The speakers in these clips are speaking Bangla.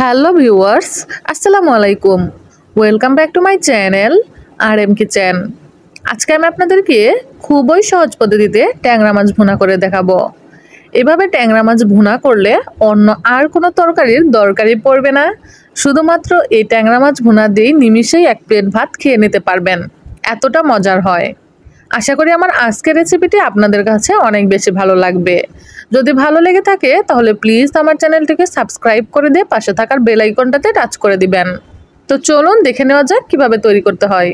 হ্যালো ভিউয়ার্স আসসালামু আলাইকুম welcome back to my channel আর এম চ্যান আজকে আমি আপনাদেরকে খুবই সহজ পদ্ধতিতে ট্যাংরা মাছ ভুনা করে দেখাবো এভাবে ট্যাংরা মাছ ভুনা করলে অন্য আর কোনো তরকারির দরকারই পড়বে না শুধুমাত্র এই ট্যাংরা মাছ ভুনা দিয়েই নিমিষেই এক প্লেট ভাত খেয়ে নিতে পারবেন এতটা মজার হয় আশা করি আমার আজকের রেসিপিটি আপনাদের কাছে অনেক বেশি ভালো লাগবে যদি ভালো লেগে থাকে তাহলে প্লিজ আমার চ্যানেলটিকে সাবস্ক্রাইব করে দিয়ে পাশে থাকার বেলাইকনটাতে টাচ করে দিবেন তো চলুন দেখে নেওয়া যাক কিভাবে তৈরি করতে হয়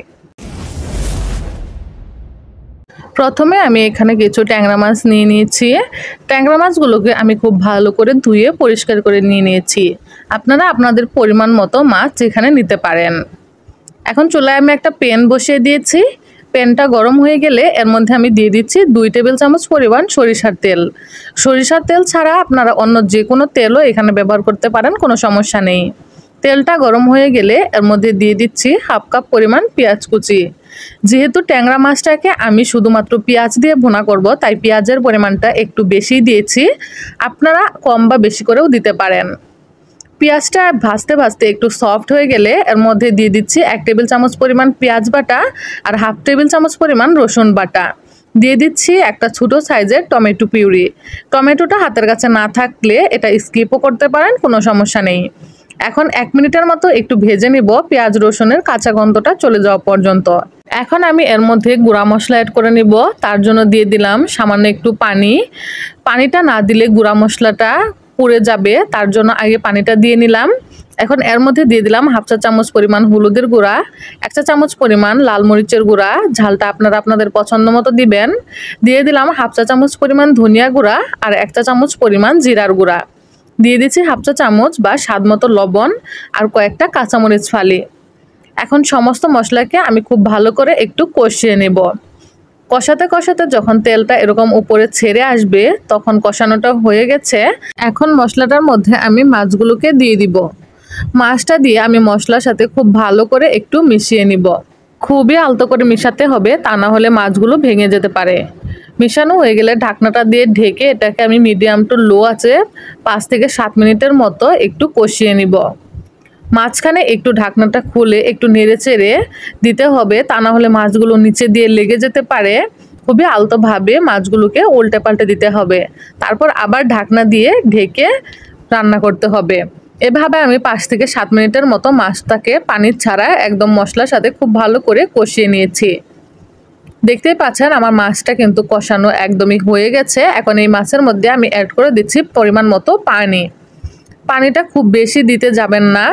প্রথমে আমি এখানে কিছু ট্যাংরা মাছ নিয়ে নিয়েছি ট্যাংরা মাছগুলোকে আমি খুব ভালো করে ধুয়ে পরিষ্কার করে নিয়ে নিয়েছি আপনারা আপনাদের পরিমাণ মতো মাছ এখানে নিতে পারেন এখন চুলায় আমি একটা পেন বসিয়ে দিয়েছি প্যানটা গরম হয়ে গেলে এর মধ্যে আমি দিয়ে দিচ্ছি দুই টেবিল চামচ পরিমাণ সরিষার তেল সরিষার তেল ছাড়া আপনারা অন্য যে কোনো তেলও এখানে ব্যবহার করতে পারেন কোনো সমস্যা নেই তেলটা গরম হয়ে গেলে এর মধ্যে দিয়ে দিচ্ছি হাফ কাপ পরিমাণ পেঁয়াজ কুচি যেহেতু ট্যাংরা মাছটাকে আমি শুধুমাত্র পেঁয়াজ দিয়ে ভোনা করব তাই পেঁয়াজের পরিমাণটা একটু বেশি দিয়েছি আপনারা কম বা বেশি করেও দিতে পারেন পেঁয়াজটা ভাজতে ভাজতে একটু সফট হয়ে গেলে এর মধ্যে দিয়ে দিচ্ছি এক টেবিল চামচ পরিমাণ পেঁয়াজ বাটা আর হাফ টেবিল চামচ পরিমাণ রসুন বাটা দিয়ে দিচ্ছি একটা ছোটো সাইজের টমেটো পিউরি টমেটোটা হাতের কাছে না থাকলে এটা স্কিপও করতে পারেন কোনো সমস্যা নেই এখন এক মিনিটের মতো একটু ভেজে নিব পেঁয়াজ রসুনের কাঁচা গন্ধটা চলে যাওয়া পর্যন্ত এখন আমি এর মধ্যে গুঁড়া মশলা অ্যাড করে নিব তার জন্য দিয়ে দিলাম সামান্য একটু পানি পানিটা না দিলে গুঁড়া মশলাটা পুড়ে যাবে তার জন্য আগে পানিটা দিয়ে নিলাম এখন এর মধ্যে দিয়ে দিলাম হাফ চা চামচ পরিমাণ হলুদের গুঁড়া এক চা চামচ পরিমাণ লাল মরিচের গুঁড়া ঝালটা আপনারা আপনাদের পছন্দ মতো দিবেন দিয়ে দিলাম হাফ চা চামচ পরিমাণ ধনিয়া গুঁড়া আর এক চা চামচ পরিমাণ জিরার গুঁড়া দিয়ে দিচ্ছি হাফ চা চামচ বা স্বাদ মতো লবণ আর কয়েকটা কাঁচামরিচ ফালি এখন সমস্ত মশলাকে আমি খুব ভালো করে একটু কষিয়ে নেব কষাতে কষাতে যখন তেলটা এরকম উপরে ছেড়ে আসবে তখন কষানোটা হয়ে গেছে এখন মশলাটার মধ্যে আমি মাছগুলোকে দিয়ে দিব মাছটা দিয়ে আমি মশলার সাথে খুব ভালো করে একটু মিশিয়ে নিব খুবই আলতো করে মিশাতে হবে তা না হলে মাছগুলো ভেঙে যেতে পারে মিশানো হয়ে গেলে ঢাকনাটা দিয়ে ঢেকে এটাকে আমি মিডিয়াম টু লো আছে পাঁচ থেকে সাত মিনিটের মতো একটু কষিয়ে নিব মাঝখানে একটু ঢাকনাটা খুলে একটু নেড়ে চেড়ে দিতে হবে তা না হলে মাছগুলো নিচে দিয়ে লেগে যেতে পারে খুবই আলতোভাবে মাছগুলোকে উল্টে পাল্টে দিতে হবে তারপর আবার ঢাকনা দিয়ে ঢেকে রান্না করতে হবে এভাবে আমি পাঁচ থেকে সাত মিনিটের মতো মাছটাকে পানির ছাড়া একদম মশলার সাথে খুব ভালো করে কষিয়ে নিয়েছি দেখতেই পাচ্ছেন আমার মাছটা কিন্তু কষানো একদমই হয়ে গেছে এখন এই মাছের মধ্যে আমি অ্যাড করে দিচ্ছি পরিমাণ মতো পানি পানিটা খুব বেশি দিতে যাবেন না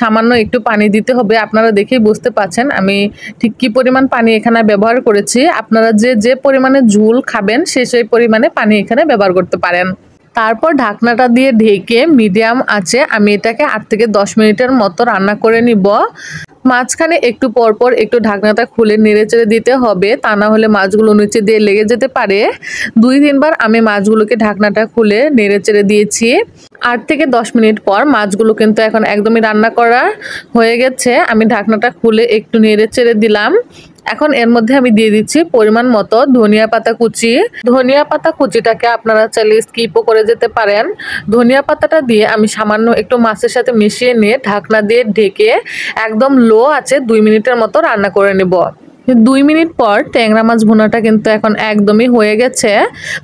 সামান্য একটু পানি দিতে হবে আপনারা দেখেই বুঝতে পাচ্ছেন আমি ঠিক কী পরিমাণ পানি এখানে ব্যবহার করেছি আপনারা যে যে পরিমাণে ঝুল খাবেন সে সেই পরিমাণে পানি এখানে ব্যবহার করতে পারেন তারপর ঢাকনাটা দিয়ে ঢেকে মিডিয়াম আছে আমি এটাকে আট থেকে দশ মিনিটের মতো রান্না করে নিব মাঝখানে একটু পরপর একটু ঢাকনাটা খুলে চেড়ে দিতে হবে তা না হলে মাছগুলো নিচে দিয়ে লেগে যেতে পারে দুই তিনবার আমি মাছগুলোকে ঢাকনাটা খুলে চেড়ে দিয়েছি আট থেকে দশ মিনিট পর মাছগুলো কিন্তু এখন একদমই রান্না করা হয়ে গেছে আমি ঢাকনাটা খুলে একটু নেড়ে চেড়ে দিলাম এখন এর মধ্যে আমি দিয়ে দিচ্ছি পরিমাণ মতো ধনিয়া পাতা কুচি ধনিয়া পাতা কুচিটাকে আপনারা চাইলে স্কিপও করে যেতে পারেন ধনিয়া পাতাটা দিয়ে আমি সামান্য একটু মাছের সাথে মিশিয়ে নিয়ে ঢাকনা দিয়ে ঢেকে একদম লো আছে দুই মিনিটের মতো রান্না করে নেব দুই মিনিট পর ট্যাংরা মাছ ভুনাটা কিন্তু এখন একদমই হয়ে গেছে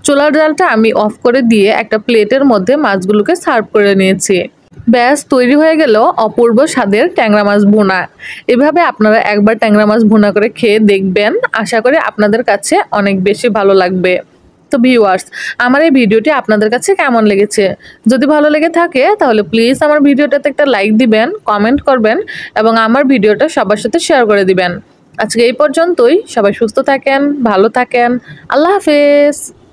চোলার জালটা আমি অফ করে দিয়ে একটা প্লেটের মধ্যে মাছগুলোকে সার্ভ করে নিয়েছি ব্যাস তৈরি হয়ে গেল অপূর্ব স্বাদের ট্যাংরা মাছ ভুনা এভাবে আপনারা একবার ট্যাংরা মাছ ভুনা করে খেয়ে দেখবেন আশা করি আপনাদের কাছে অনেক বেশি ভালো লাগবে তো ভিউয়ার্স আমার এই ভিডিওটি আপনাদের কাছে কেমন লেগেছে যদি ভালো লেগে থাকে তাহলে প্লিজ আমার ভিডিওটাতে একটা লাইক দিবেন কমেন্ট করবেন এবং আমার ভিডিওটা সবার সাথে শেয়ার করে দিবেন আজকে এই পর্যন্তই সবাই সুস্থ থাকেন ভালো থাকেন আল্লাহ হাফেজ